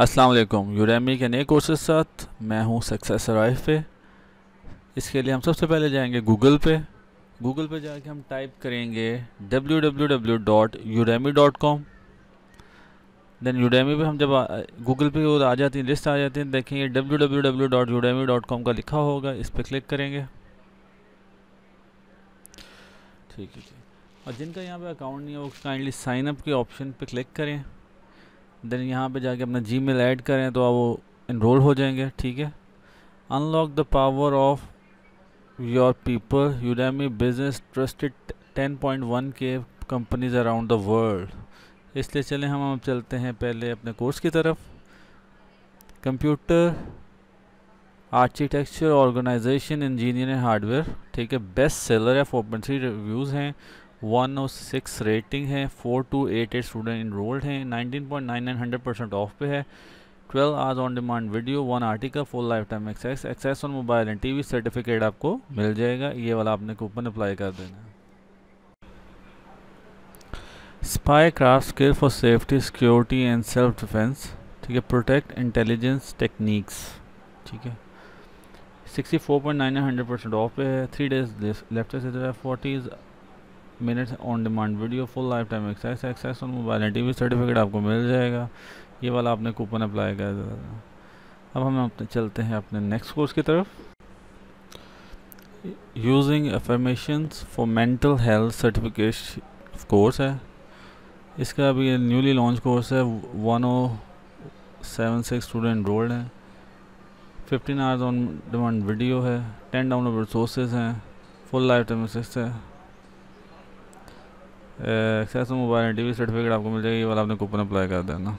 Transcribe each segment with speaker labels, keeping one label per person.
Speaker 1: अस्सलाम वालेकुम यूडेमी के नए कोर्सेज साथ मैं हूं सक्सेस राइफ पे इसके लिए हम सबसे पहले जाएंगे गूगल पे गूगल पे जाके हम टाइप करेंगे www.udemy.com देन यूडेमी पे हम जब गूगल पे वो आ जाती है लिस्ट आ जाती है देखेंगे www.udemy.com का लिखा होगा इस पर क्लिक करेंगे ठीक है और जिनका यहाँ पे अकाउंट नहीं है वो काइंडली साइनअप के ऑप्शन पे क्लिक करें देन यहाँ पे जाके अपना जी मेल ऐड करें तो आप वो इनरोल हो जाएंगे ठीक है unlock the power of your people Udemy business trusted 10.1 के कंपनीज अराउंड द वर्ल्ड इसलिए चले हम अब चलते हैं पहले अपने कोर्स की तरफ computer architecture organization engineer hardware ठीक है बेस्ट सेलर है फोर पॉइंट रिव्यूज़ हैं वन ओ सिक्स रेटिंग है four two eight eight student enrolled हैं nineteen point nine nine hundred percent off पे है twelve hours on demand video one article full lifetime access access on mobile and TV certificate आपको मिल जाएगा ये वाला आपने कूपन अप्लाई कर देना spy craft skill for safety security and self defence ठीक है प्रोटेक्ट इंटेलिजेंस टेक्निक्स ठीक है sixty four point nine hundred percent off पे है three days left forty minutes on demand video full lifetime access access on mobile and TV certificate आपको मिल जाएगा ये वाला आपने कूपन अप्लाई कर दिया अब हम अपने चलते हैं अपने नेक्स्ट कोर्स की तरफ using affirmations for mental health certificate course है इसका अभी न्यूली लॉन्च कोर्स है one O seven six student enrolled हैं fifteen hours on demand video है टेन डाउनलोड रिसोर्सेज हैं फुल लाइफ टाइम है एक्सेस मोबाइल आई सर्टिफिकेट आपको मिल जाएगी ये वाला आपने कूपन अप्लाई कर देना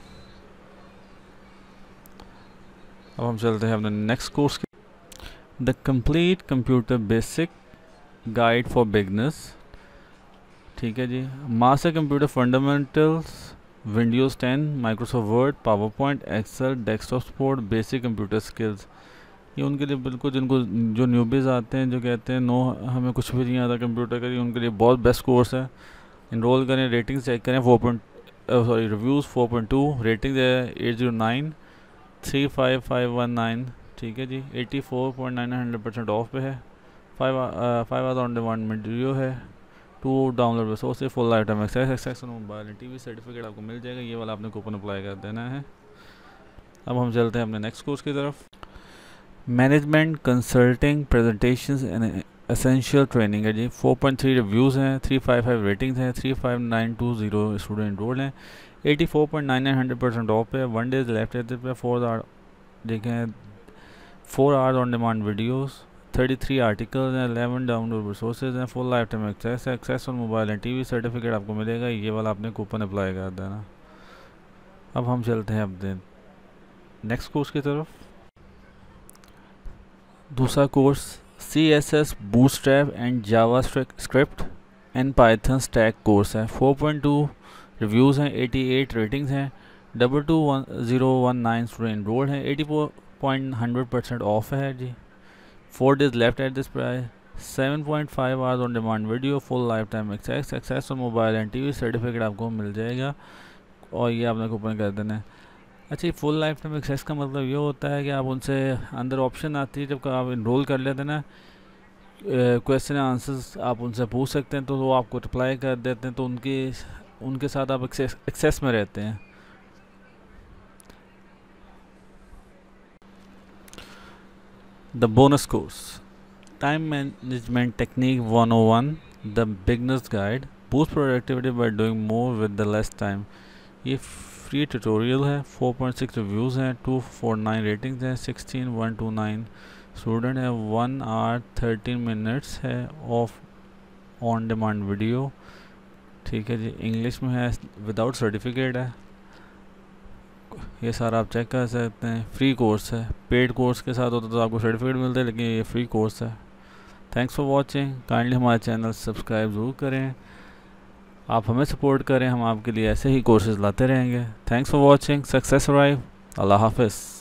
Speaker 1: अब हम चलते हैं अपने नेक्स्ट कोर्स के the complete computer basic guide for beginners ठीक है जी master computer fundamentals Windows 10 Microsoft Word PowerPoint Excel desktop support basic computer skills ये उनके लिए बिल्कुल जिनको जो न्यूबीज़ आते हैं जो कहते हैं नो हमें कुछ भी नहीं आता कंप्यूटर का ये उनके लिए बहुत बेस्ट कोर्स है इनरोल करें रेटिंग्स चेक करें four point sorry reviews four point two rating है eight zero nine three five five one nine ठीक है जी eighty four point nine hundred percent off पे है फाइव फाइव आज ऑन डिमांड में है two download resource source full item access access mobile TV certificate आपको मिल जाएगा ये वाला आपने कूपन अप्लाई कर देना है अब हम चलते हैं अपने नेक्स्ट कोर्स की तरफ management consulting presentations and essential training है जी 4.3 रिव्यूज़ हैं 355 रेटिंग्स हैं 35920 स्टूडेंट रोल हैं 84.99 हंड्रेड परसेंट ऑफ है वन डेज लेफ्ट रहते फोर आर देखें four hour on demand videos 33 articles हैं 11 डाउनलोड रिसोर्सेज हैं फुल लाइफ टाइम एक्सेस है access on mobile and V certificate आपको मिलेगा ये वाला आपने कूपन अप्लाई कर देना अब हम चलते हैं अपने नेक्स्ट कोर्स की तरफ दूसरा course C S S CSS, and JavaScript and Python stack course point 4.2 reviews हैं 88 रेटिंग्स हैं double two one zero one nine student roll हैं eighty four point hundred percent off है जी four days left at this price seven point five hours on demand video full lifetime access access और mobile and V certificate आपको मिल जाएगा और ये आपने ओपन कर देना है अच्छा ये फुल लाइफ टाइम एक्सेस का मतलब ये होता है कि आप उनसे अंदर ऑप्शन आती है जब आप इनरोल कर लेते हैं ना क्वेश्चन आंसर्स आप उनसे पूछ सकते हैं तो वो आपको रिप्लाई कर देते हैं तो उनकी उनके साथ आप एक्सेस एक्सेस में रहते हैं the bonus course time management technique 101 the beginner's guide boost productivity by doing more with the less time ये फ्री ट्यूटोरियल है 4.6 रिव्यूज़ हैं टू फोर नाइन रेटिंग्स हैं sixteen one two nine student है one hour thirteen minutes है of on demand video ठीक है जी English में है विदाउट सर्टिफिकेट है ये सारा आप चेक कर सकते हैं फ्री कोर्स है पेड कोर्स के साथ होता तो आपको सर्टिफिकेट मिलता है लेकिन ये फ्री कोर्स है थैंक्स फॉर वॉचिंग काइंडली हमारे चैनल सब्सक्राइब ज़रूर करें आप हमें सपोर्ट करें हम आपके लिए ऐसे ही कोर्सेज लाते रहेंगे थैंक्स फॉर वॉचिंग सक्सेस राइव अल्लाह हाफिज़